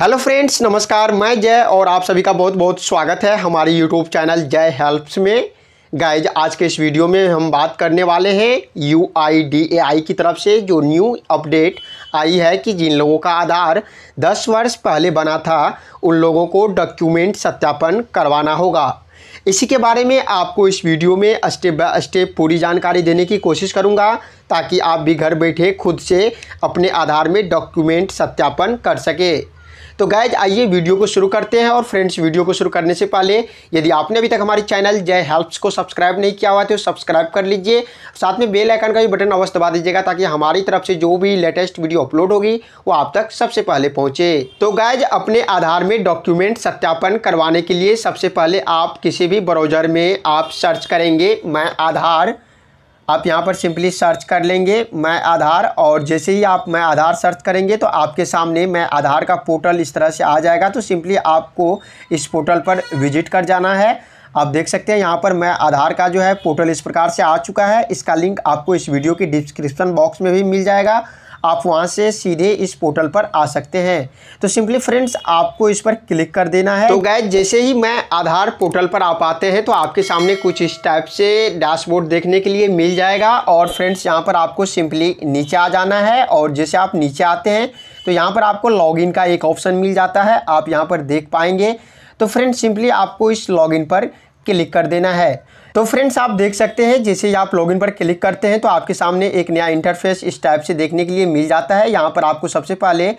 hello friends नमस्कार मैं जय और आप सभी का बहुत बहुत स्वागत है हमारे यूट्यूब चैनल जय हेल्प्स में गाइज आज के इस वीडियो में हम बात करने वाले हैं यू आई डी ए आई की तरफ से जो न्यू अपडेट आई है कि जिन लोगों का आधार 10 वर्ष पहले बना था उन लोगों को डॉक्यूमेंट सत्यापन करवाना होगा इसी के बारे में आपको इस वीडियो में स्टेप बाय स्टेप पूरी जानकारी देने की कोशिश करूंगा ताकि आप भी घर बैठे खुद से अपने आधार में डॉक्यूमेंट सत्यापन कर सकें तो गैज आइए वीडियो को शुरू करते हैं और फ्रेंड्स वीडियो को शुरू करने से पहले यदि आपने अभी तक हमारे चैनल जय हेल्प्स को सब्सक्राइब नहीं किया हुआ तो सब्सक्राइब कर लीजिए साथ में बेल आइकन का भी बटन अवश्य दबा दीजिएगा ताकि हमारी तरफ से जो भी लेटेस्ट वीडियो अपलोड होगी वो आप तक सबसे पहले पहुँचे तो गैज अपने आधार में डॉक्यूमेंट सत्यापन करवाने के लिए सबसे पहले आप किसी भी ब्राउजर में आप सर्च करेंगे मैं आधार आप यहाँ पर सिंपली सर्च कर लेंगे मैं आधार और जैसे ही आप मैं आधार सर्च करेंगे तो आपके सामने मैं आधार का पोर्टल इस तरह से आ जाएगा तो सिंपली आपको इस पोर्टल पर विजिट कर जाना है आप देख सकते हैं यहाँ पर मैं आधार का जो है पोर्टल इस प्रकार से आ चुका है इसका लिंक आपको इस वीडियो की डिस्क्रिप्शन बॉक्स में भी मिल जाएगा आप वहाँ से सीधे इस पोर्टल पर आ सकते हैं तो सिंपली फ्रेंड्स आपको इस पर क्लिक कर देना है तो गैज जैसे ही मैं आधार पोर्टल पर आप आते हैं तो आपके सामने कुछ इस टाइप से डैशबोर्ड देखने के लिए मिल जाएगा और फ्रेंड्स यहाँ पर आपको सिंपली नीचे आ जाना है और जैसे आप नीचे आते हैं तो यहाँ पर आपको लॉगिन का एक ऑप्शन मिल जाता है आप यहाँ पर देख पाएंगे तो फ्रेंड्स सिंपली आपको इस लॉगिन पर क्लिक कर देना है तो फ्रेंड्स आप देख सकते हैं जैसे ही आप लॉगिन पर क्लिक करते हैं तो आपके सामने एक नया इंटरफेस इस टाइप से देखने के लिए मिल जाता है यहाँ पर आपको सबसे पहले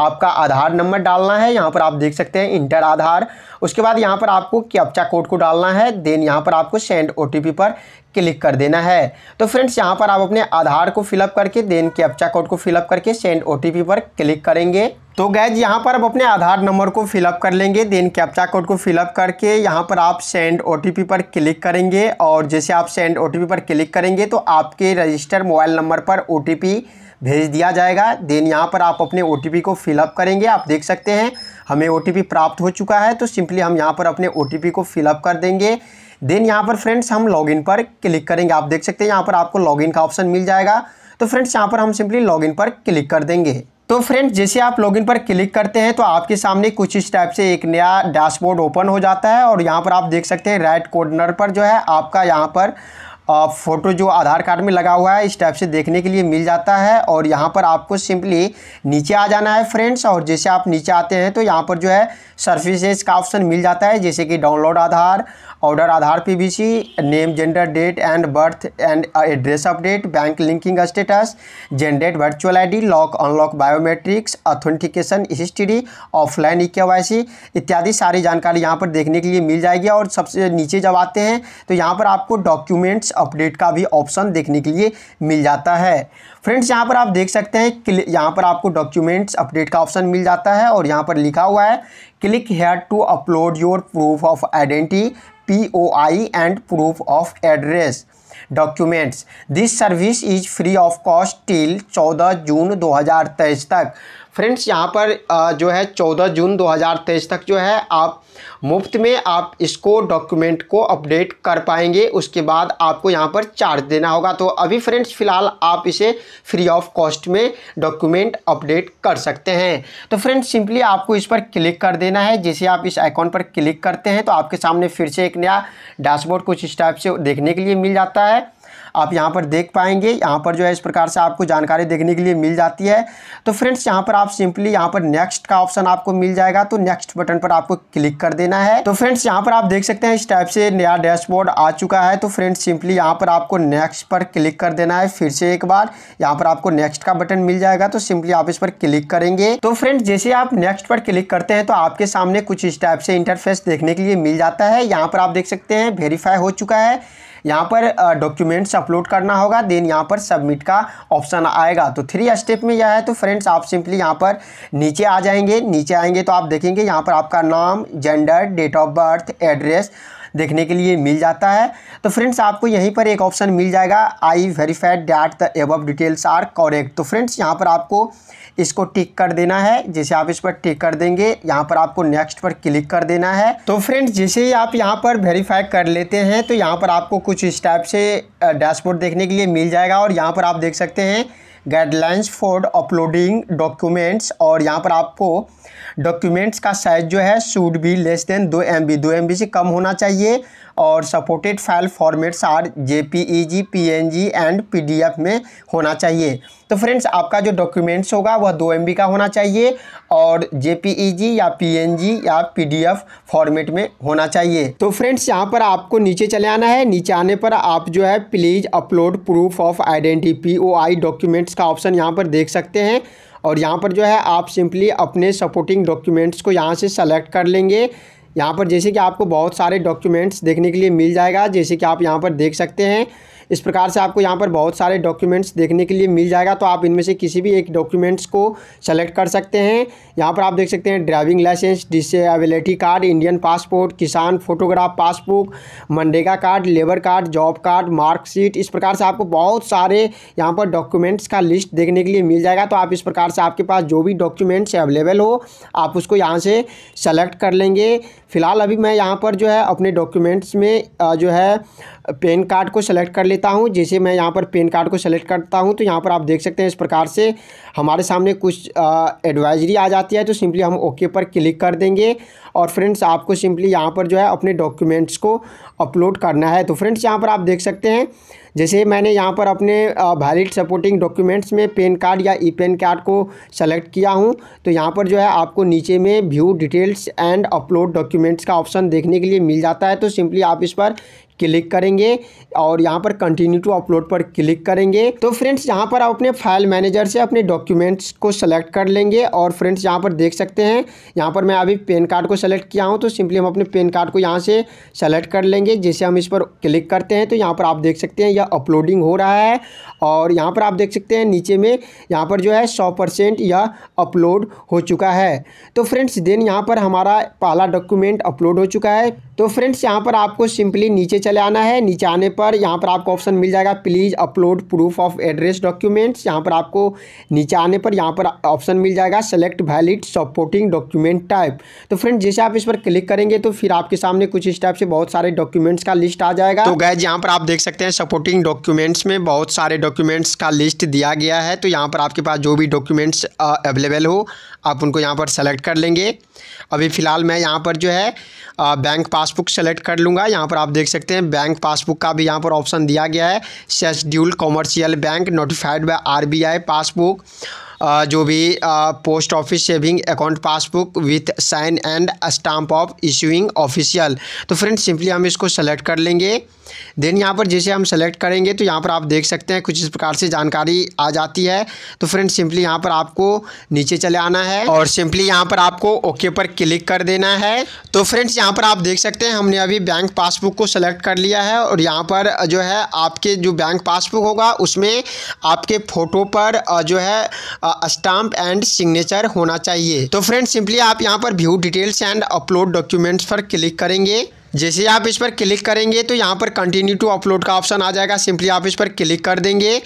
आपका आधार नंबर डालना है यहाँ पर आप देख सकते हैं इंटर आधार उसके बाद यहाँ पर आपको कैप्चा कोड को डालना है देन यहाँ पर आपको सेंड ओ पर क्लिक कर देना है तो फ्रेंड्स यहाँ पर आप अपने आधार को फिलअप करके देन कैप्चा कोड को फिलअप करके सेंड ओ पर क्लिक करेंगे तो गैज यहाँ पर आप अपने आधार नंबर को फिलअप कर लेंगे देन कैप्चा कोड को फिलअप करके यहाँ पर आप सेंड ओ पर क्लिक करेंगे और जैसे आप सेंड ओ पर क्लिक करेंगे तो आपके रजिस्टर मोबाइल नंबर पर ओ भेज दिया जाएगा देन यहाँ पर आप अपने ओ को फिलअप करेंगे आप देख सकते हैं हमें ओ प्राप्त हो चुका है तो सिंपली हम यहाँ पर अपने ओ को फिलअप कर देंगे देन यहाँ पर फ्रेंड्स हम लॉगिन पर क्लिक करेंगे आप देख सकते हैं यहाँ पर आपको लॉगिन का ऑप्शन मिल जाएगा तो फ्रेंड्स यहाँ पर हम सिंपली लॉगिन पर क्लिक कर देंगे तो फ्रेंड्स जैसे आप लॉगिन पर क्लिक करते हैं तो आपके सामने कुछ इस टाइप से एक नया डैशबोर्ड ओपन हो जाता है और यहाँ पर आप देख सकते हैं राइट कॉर्नर पर जो है आपका यहाँ पर फ़ोटो जो आधार कार्ड में लगा हुआ है इस टाइप से देखने के लिए मिल जाता है और यहाँ पर आपको सिंपली नीचे आ जाना है फ्रेंड्स और जैसे आप नीचे आते हैं तो यहाँ पर जो है सर्विसेज का ऑप्शन मिल जाता है जैसे कि download Aadhaar order Aadhaar PVC name gender date and birth and address update bank linking status generate virtual ID lock unlock biometrics authentication history offline E के इत्यादि सारी जानकारी यहाँ पर देखने के लिए मिल जाएगी और सबसे नीचे जब आते हैं तो यहाँ पर आपको डॉक्यूमेंट्स अपडेट का भी ऑप्शन देखने के लिए मिल जाता है फ्रेंड्स यहाँ पर आप देख सकते हैं यहाँ पर आपको डॉक्यूमेंट्स अपडेट का ऑप्शन मिल जाता है और यहाँ पर लिखा हुआ है click here to upload your proof of identity P O I and proof of address documents this service is free of cost till 14 June 2023 तक फ्रेंड्स यहाँ पर जो है 14 जून 2023 तक जो है आप मुफ्त में आप इसको डॉक्यूमेंट को अपडेट कर पाएंगे उसके बाद आपको यहाँ पर चार्ज देना होगा तो अभी फ्रेंड्स फ़िलहाल आप इसे फ्री ऑफ कॉस्ट में डॉक्यूमेंट अपडेट कर सकते हैं तो फ्रेंड्स सिंपली आपको इस पर क्लिक कर देना है जैसे आप इस आइकॉन पर क्लिक करते हैं तो आपके सामने फिर से एक नया डैशबोर्ड कुछ इस टाइप से देखने के लिए मिल जाता है आप यहाँ पर देख पाएंगे यहाँ पर जो है इस प्रकार से आपको जानकारी देखने के लिए मिल जाती है तो फ्रेंड्स यहाँ पर आप सिंपली यहाँ पर नेक्स्ट का ऑप्शन आपको मिल जाएगा तो नेक्स्ट बटन पर आपको क्लिक कर देना है तो फ्रेंड्स यहाँ पर आप देख सकते हैं इस टाइप से नया डैशबोर्ड आ चुका है तो फ्रेंड्स सिंपली यहाँ पर आपको नेक्स्ट पर क्लिक कर देना है फिर से एक बार यहाँ पर आपको नेक्स्ट का बटन मिल जाएगा तो सिंपली आप इस पर क्लिक करेंगे तो फ्रेंड्स जैसे आप नेक्स्ट पर क्लिक करते हैं तो आपके सामने कुछ इस टाइप से इंटरफेस देखने के लिए मिल जाता है यहाँ पर आप देख सकते हैं वेरीफाई हो चुका है यहाँ पर डॉक्यूमेंट्स अपलोड करना होगा देन यहाँ पर सबमिट का ऑप्शन आएगा तो थ्री स्टेप में यह है तो फ्रेंड्स आप सिंपली यहाँ पर नीचे आ जाएंगे नीचे आएंगे तो आप देखेंगे यहाँ पर आपका नाम gender date of birth address देखने के लिए मिल जाता है तो फ्रेंड्स आपको यहीं पर एक ऑप्शन मिल जाएगा I verified that the above details are correct तो फ्रेंड्स यहाँ पर आपको इसको टिक कर देना है जैसे आप इस पर टिक कर देंगे यहाँ पर आपको नेक्स्ट पर क्लिक कर देना है तो फ्रेंड्स जैसे ही आप यहाँ पर वेरीफाई कर लेते हैं तो यहाँ पर आपको कुछ इस टाइप से डैशबोर्ड देखने के लिए मिल जाएगा और यहाँ पर आप देख सकते हैं गाइडलाइंस फॉर अपलोडिंग डॉक्यूमेंट्स और यहाँ पर आपको डॉक्यूमेंट्स का साइज़ जो है शूड भी लेस देन दो एम बी दो एम बी से कम होना चाहिए और supported file formats are J P E G P N G and P D F में होना चाहिए तो फ्रेंड्स आपका जो डॉक्यूमेंट्स होगा वह दो एम बी का होना चाहिए और जे पी ई जी या पी एन जी या पी डी एफ फॉर्मेट में होना चाहिए तो फ्रेंड्स यहाँ पर आपको नीचे चले आना है नीचे आने पर आप जो है please upload proof of identity P O I documents का ऑप्शन यहाँ पर देख सकते हैं और यहाँ पर जो है आप सिंपली अपने सपोर्टिंग डॉक्यूमेंट्स को यहाँ से सेलेक्ट कर लेंगे यहाँ पर जैसे कि आपको बहुत सारे डॉक्यूमेंट्स देखने के लिए मिल जाएगा जैसे कि आप यहाँ पर देख सकते हैं इस प्रकार से आपको यहाँ पर बहुत सारे डॉक्यूमेंट्स देखने के लिए मिल जाएगा तो आप इनमें से किसी भी एक डॉक्यूमेंट्स को सेलेक्ट कर सकते हैं यहाँ पर आप देख सकते हैं driving licence disability card Indian passport किसान फोटोग्राफ पासबुक मनरेगा card labour card job card marksheet इस प्रकार से आपको बहुत सारे यहाँ पर डॉक्यूमेंट्स का लिस्ट देखने के लिए मिल जाएगा तो आप इस प्रकार से आपके पास जो भी डॉक्यूमेंट्स अवेलेबल हो आप उसको यहाँ से सेलेक्ट कर लेंगे फिलहाल अभी मैं यहाँ पर जो है अपने डॉक्यूमेंट्स में जो है पेन कार्ड को सेलेक्ट कर लेता हूँ जैसे मैं यहाँ पर पेन कार्ड को सेलेक्ट करता हूँ तो यहाँ पर आप देख सकते हैं इस प्रकार से हमारे सामने कुछ एडवाइजरी आ जाती है तो सिंपली हम ओके पर क्लिक कर देंगे और फ्रेंड्स आपको सिंपली यहाँ पर जो है अपने डॉक्यूमेंट्स को अपलोड करना है तो फ्रेंड्स यहाँ पर आप देख सकते हैं जैसे मैंने यहाँ पर अपने वैलिड सपोर्टिंग डॉक्यूमेंट्स में पेन कार्ड या ई पेन कार्ड को सेलेक्ट किया हूँ तो यहाँ पर जो है आपको नीचे में view details and upload documents का ऑप्शन देखने के लिए मिल जाता है तो सिंपली आप इस पर क्लिक करेंगे और यहाँ पर कंटिन्यू टू अपलोड पर क्लिक करेंगे तो फ्रेंड्स यहाँ पर आप अपने फाइल मैनेजर से अपने डॉक्यूमेंट्स को सेलेक्ट कर लेंगे और फ्रेंड्स यहाँ पर देख सकते हैं यहाँ पर मैं अभी पेन कार्ड को सेलेक्ट किया हूँ तो सिंपली हम अपने पेन कार्ड को यहाँ से सेलेक्ट कर लेंगे जैसे हम इस पर क्लिक करते हैं तो यहाँ पर आप देख सकते हैं यह अपलोडिंग हो रहा है और यहाँ पर आप देख सकते हैं नीचे में यहाँ पर जो है सौ परसेंट यह अपलोड हो चुका है तो फ्रेंड्स देन यहाँ पर हमारा पहला डॉक्यूमेंट अपलोड हो चुका है तो फ्रेंड्स यहाँ पर आपको सिंपली नीचे चले आना है नीचे आने पर यहाँ पर आपको ऑप्शन मिल जाएगा please upload proof of address documents यहाँ पर आपको नीचे आने पर यहाँ पर ऑप्शन मिल जाएगा select valid supporting document type तो फ्रेंड जैसे आप इस पर क्लिक करेंगे तो फिर आपके सामने कुछ इस टाइप से बहुत सारे डॉक्यूमेंट्स का लिस्ट आ जाएगा तो गैज यहाँ पर आप देख सकते हैं सपोर्टिंग डॉक्यूमेंट्स में बहुत सारे डॉक्यूमेंट्स का लिस्ट दिया गया है तो यहाँ पर आपके पास जो भी डॉक्यूमेंट्स अवेलेबल हो आप उनको यहाँ पर सेलेक्ट कर लेंगे अभी फ़िलहाल मैं यहाँ पर जो है बैंक पासबुक सेलेक्ट कर लूँगा यहाँ पर आप देख सकते हैं हैं बैंक पासबुक का भी यहाँ पर ऑप्शन दिया गया है scheduled commercial bank notified by RBI passbook जो भी post office saving account passbook with sign and stamp of issuing official तो फ्रेंड सिंपली हम इसको सेलेक्ट कर लेंगे देन यहाँ पर जैसे हम सेलेक्ट करेंगे तो यहाँ पर आप देख सकते हैं कुछ इस प्रकार से जानकारी आ जाती है तो फ्रेंड सिंपली यहाँ पर आपको नीचे चले आना है और सिंपली यहाँ पर आपको ओके पर क्लिक कर देना है तो फ्रेंड्स यहाँ पर आप देख सकते हैं हमने अभी बैंक पासबुक को सेलेक्ट कर लिया है और यहाँ पर जो है आपके जो बैंक पासबुक होगा उसमें आपके फ़ोटो पर जो है स्टाम्प एंड सिग्नेचर होना चाहिए तो फ्रेंड सिंपली आप यहाँ पर view details and upload documents पर क्लिक करेंगे जैसे आप इस पर क्लिक करेंगे तो यहाँ पर कंटिन्यू टू अपलोड का ऑप्शन आ जाएगा सिंपली आप इस पर क्लिक कर देंगे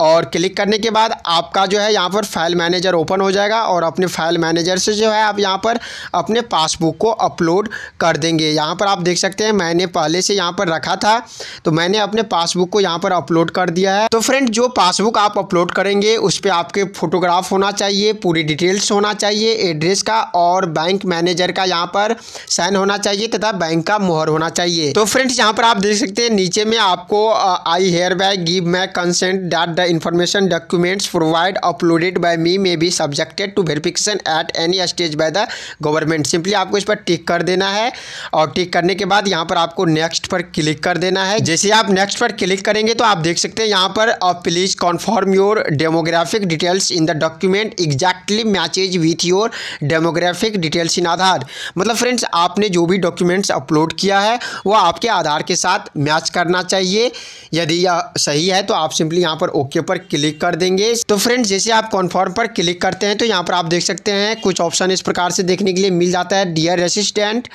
और क्लिक करने के बाद आपका जो है यहाँ पर फाइल मैनेजर ओपन हो जाएगा और अपने फाइल मैनेजर से जो है आप यहाँ पर अपने पासबुक को अपलोड कर देंगे यहाँ पर आप देख सकते हैं मैंने पहले से यहाँ पर रखा था तो मैंने अपने पासबुक को यहाँ पर अपलोड कर दिया है तो फ्रेंड जो पासबुक आप अपलोड करेंगे उस पर आपके फोटोग्राफ होना चाहिए पूरी डिटेल्स होना चाहिए एड्रेस का और बैंक मैनेजर का यहाँ पर साइन होना चाहिए तथा बैंक का मोहर होना चाहिए तो फ्रेंड्स यहाँ पर आप देख सकते हैं नीचे में आपको I hereby give my consent that information documents provided uploaded by me may be subjected to verification at any stage by the government simply आपको इस पर टिक कर देना है और टिक करने के बाद यहाँ पर आपको नेक्स्ट पर क्लिक कर देना है जैसे आप नेक्स्ट पर क्लिक करेंगे तो आप देख सकते हैं यहाँ पर please confirm your demographic details in the document exactly matches with your demographic details in Aadhaar मतलब फ्रेंड्स आपने जो भी डॉक्यूमेंट्स अपलोड किया है वो आपके आधार के साथ मैच करना चाहिए यदि यह सही है तो आप सिंपली यहाँ पर ओके इसके ऊपर क्लिक कर देंगे तो फ्रेंड जैसे आप कॉन्फर्म पर क्लिक करते हैं तो यहाँ पर आप देख सकते हैं कुछ ऑप्शन इस प्रकार से देखने के लिए मिल जाता है dear resident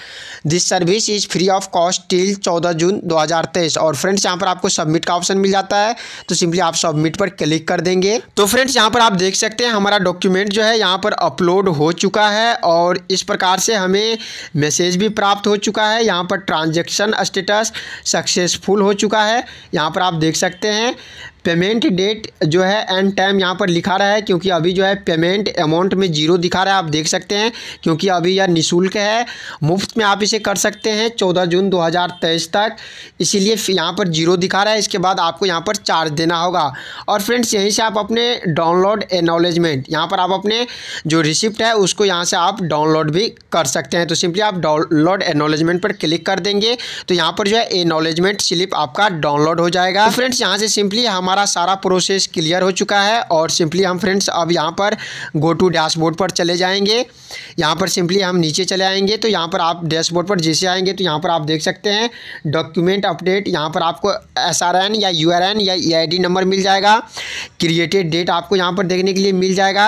this service is free of cost till चौदह जून दो और फ्रेंड्स यहाँ पर आपको सबमिट का ऑप्शन मिल जाता है तो सिंपली आप सबमिट पर क्लिक कर देंगे तो फ्रेंड्स यहाँ पर आप देख सकते हैं हमारा डॉक्यूमेंट जो है यहाँ पर अपलोड हो चुका है और इस प्रकार से हमें मैसेज भी प्राप्त हो चुका है यहाँ पर ट्रांजेक्शन स्टेटस सक्सेसफुल हो चुका है यहाँ पर आप देख सकते हैं पेमेंट डेट जो है एंड टाइम यहाँ पर लिखा रहा है क्योंकि अभी जो है पेमेंट अमाउंट में जीरो दिखा रहा है आप देख सकते हैं क्योंकि अभी यह निःशुल्क है मुफ्त में आप इसे कर सकते हैं चौदह जून दो हज़ार तेईस तक इसीलिए यहाँ पर जीरो दिखा रहा है इसके बाद आपको यहाँ पर चार्ज देना होगा और फ्रेंड्स यहीं से आप अपने डाउनलोड एनॉलेजमेंट यहाँ पर आप अपने जो रिसिप्ट है उसको यहाँ से आप डाउनलोड भी कर सकते हैं तो सिंपली आप डाउनलोड एनॉलेजमेंट पर क्लिक कर देंगे तो यहाँ पर जो है एनॉलेजमेंट स्लिप आपका डाउनलोड हो जाएगा फ्रेंड्स तो यहाँ से सिंपली हमारा हमारा सारा प्रोसेस क्लियर हो चुका है और सिंपली हम फ्रेंड्स अब यहाँ पर गो टू डैशबोर्ड पर चले जाएंगे यहाँ पर सिंपली हम नीचे चले आएंगे तो यहाँ पर आप डैशबोर्ड पर जैसे आएंगे तो यहाँ पर आप देख सकते हैं डॉक्यूमेंट अपडेट यहाँ पर आपको एस या यू या ई नंबर मिल जाएगा क्रिएटेड डेट आपको यहाँ पर देखने के लिए मिल जाएगा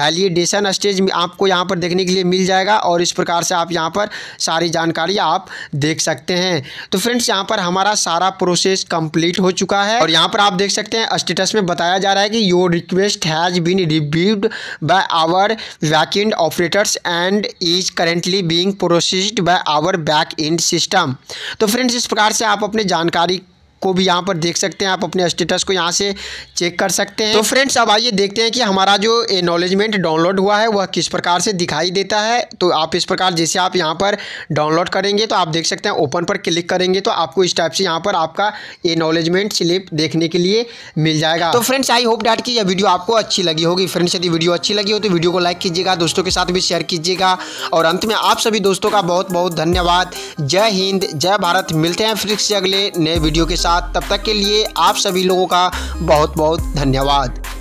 वैलिडेशन स्टेज आपको यहाँ पर देखने के लिए मिल जाएगा और इस प्रकार से आप यहाँ पर सारी जानकारी आप देख सकते हैं तो फ्रेंड्स यहाँ पर हमारा सारा प्रोसेस कंप्लीट हो चुका है और यहाँ पर आप देख सकते सकते हैं स्टेटस में बताया जा रहा है कि your request has been reviewed by our back end operators and is currently being processed by our back end system तो फ्रेंड्स इस प्रकार से आप अपने जानकारी को भी यहाँ पर देख सकते हैं आप अपने स्टेटस को यहाँ से चेक कर सकते हैं तो फ्रेंड्स अब आइए देखते हैं कि हमारा जो एनॉलेजमेंट डाउनलोड हुआ है वह किस प्रकार से दिखाई देता है तो आप इस प्रकार जैसे आप यहाँ पर डाउनलोड करेंगे तो आप देख सकते हैं ओपन पर क्लिक करेंगे तो आपको इस टाइप से यहाँ पर आपका एनॉलेजमेंट स्लिप देखने के लिए मिल जाएगा तो फ्रेंड्स आई होप डैट की यह वीडियो आपको अच्छी लगी होगी फ्रेंड्स यदि वीडियो अच्छी लगी हो तो वीडियो को लाइक कीजिएगा दोस्तों के साथ भी शेयर कीजिएगा और अंत में आप सभी दोस्तों का बहुत बहुत धन्यवाद जय हिंद जय भारत मिलते हैं फ्रिक्स से अगले नए वीडियो के साथ साथ तब तक के लिए आप सभी लोगों का बहुत बहुत धन्यवाद